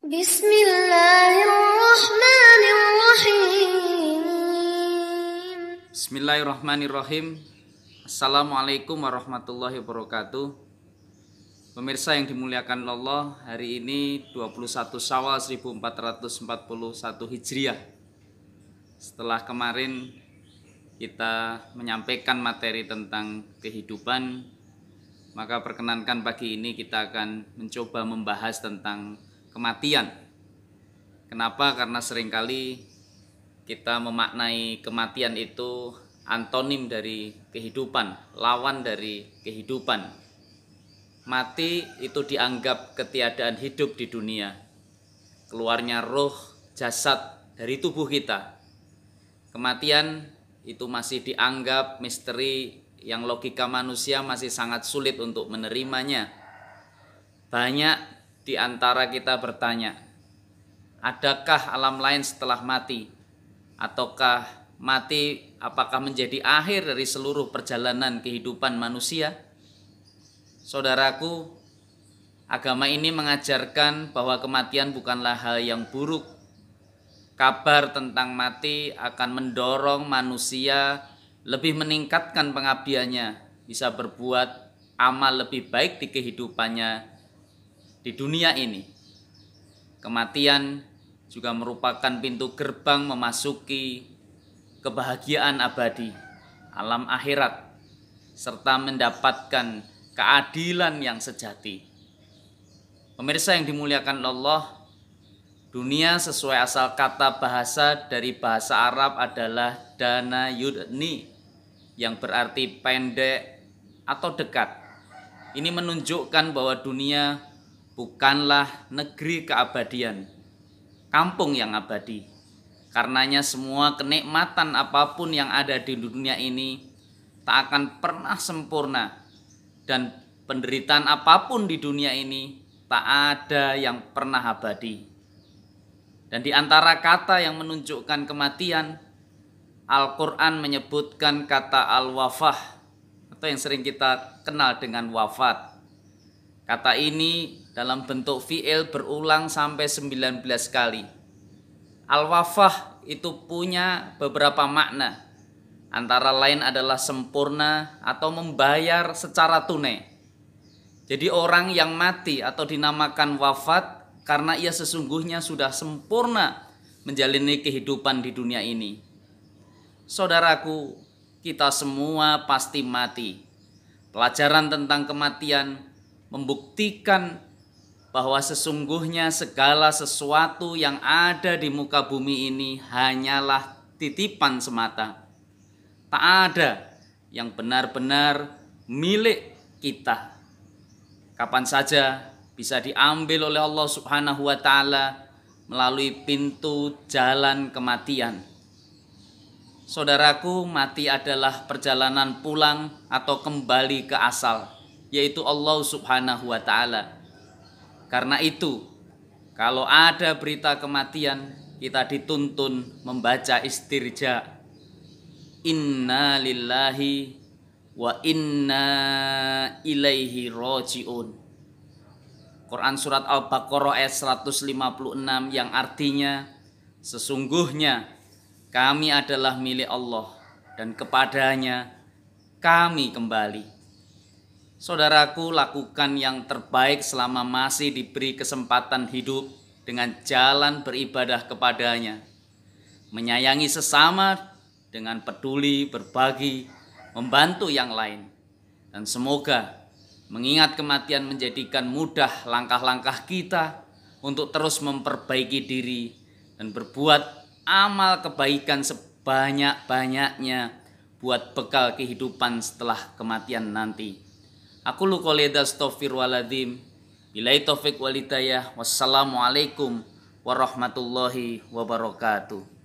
Bismillahirrahmanirrahim. Bismillahirrahmanirrahim. Assalamualaikum warahmatullahi wabarakatuh. Pemirsa yang dimuliakan Allah, hari ini 21 Syawal 1441 Hijriah. Setelah kemarin kita menyampaikan materi tentang kehidupan, maka perkenankan pagi ini kita akan mencoba membahas tentang kematian. Kenapa? Karena seringkali kita memaknai kematian itu antonim dari kehidupan, lawan dari kehidupan. Mati itu dianggap ketiadaan hidup di dunia. Keluarnya roh, jasad dari tubuh kita. Kematian itu masih dianggap misteri yang logika manusia masih sangat sulit untuk menerimanya. Banyak di antara kita bertanya, adakah alam lain setelah mati? Ataukah mati apakah menjadi akhir dari seluruh perjalanan kehidupan manusia? Saudaraku, agama ini mengajarkan bahwa kematian bukanlah hal yang buruk. Kabar tentang mati akan mendorong manusia lebih meningkatkan pengabdiannya, bisa berbuat amal lebih baik di kehidupannya di dunia ini. Kematian juga merupakan pintu gerbang memasuki kebahagiaan abadi, alam akhirat, serta mendapatkan keadilan yang sejati. Pemirsa yang dimuliakan Allah, dunia sesuai asal kata bahasa dari bahasa Arab adalah dana yudni yang berarti pendek atau dekat. Ini menunjukkan bahwa dunia bukanlah negeri keabadian, kampung yang abadi. Karenanya semua kenikmatan apapun yang ada di dunia ini tak akan pernah sempurna dan penderitaan apapun di dunia ini tak ada yang pernah abadi. Dan di antara kata yang menunjukkan kematian, Al-Quran menyebutkan kata al-wafah atau yang sering kita kenal dengan wafat. Kata ini dalam bentuk fi'il berulang sampai 19 kali. Al-wafah itu punya beberapa makna. Antara lain adalah sempurna atau membayar secara tunai. Jadi orang yang mati atau dinamakan wafat karena ia sesungguhnya sudah sempurna menjalani kehidupan di dunia ini. Saudaraku, kita semua pasti mati. Pelajaran tentang kematian membuktikan bahwa sesungguhnya segala sesuatu yang ada di muka bumi ini hanyalah titipan semata. Tak ada yang benar-benar milik kita. Kapan saja bisa diambil oleh Allah Subhanahu wa taala melalui pintu jalan kematian. Saudaraku, mati adalah perjalanan pulang atau kembali ke asal, yaitu Allah Subhanahu wa taala karena itu, kalau ada berita kematian, kita dituntun membaca istirja. Inna lillahi wa inna ilaihi roji'un. Quran Surat Al-Baqarah ayat 156 yang artinya Sesungguhnya kami adalah milik Allah dan kepadanya kami kembali. Saudaraku, lakukan yang terbaik selama masih diberi kesempatan hidup dengan jalan beribadah kepadanya. Menyayangi sesama dengan peduli, berbagi, membantu yang lain. Dan semoga mengingat kematian menjadikan mudah langkah-langkah kita untuk terus memperbaiki diri dan berbuat amal kebaikan sebanyak-banyaknya buat bekal kehidupan setelah kematian nanti. Aku lu stofir Waladim, Bila taufik walidayah. Wassalamualaikum warahmatullahi wabarakatuh.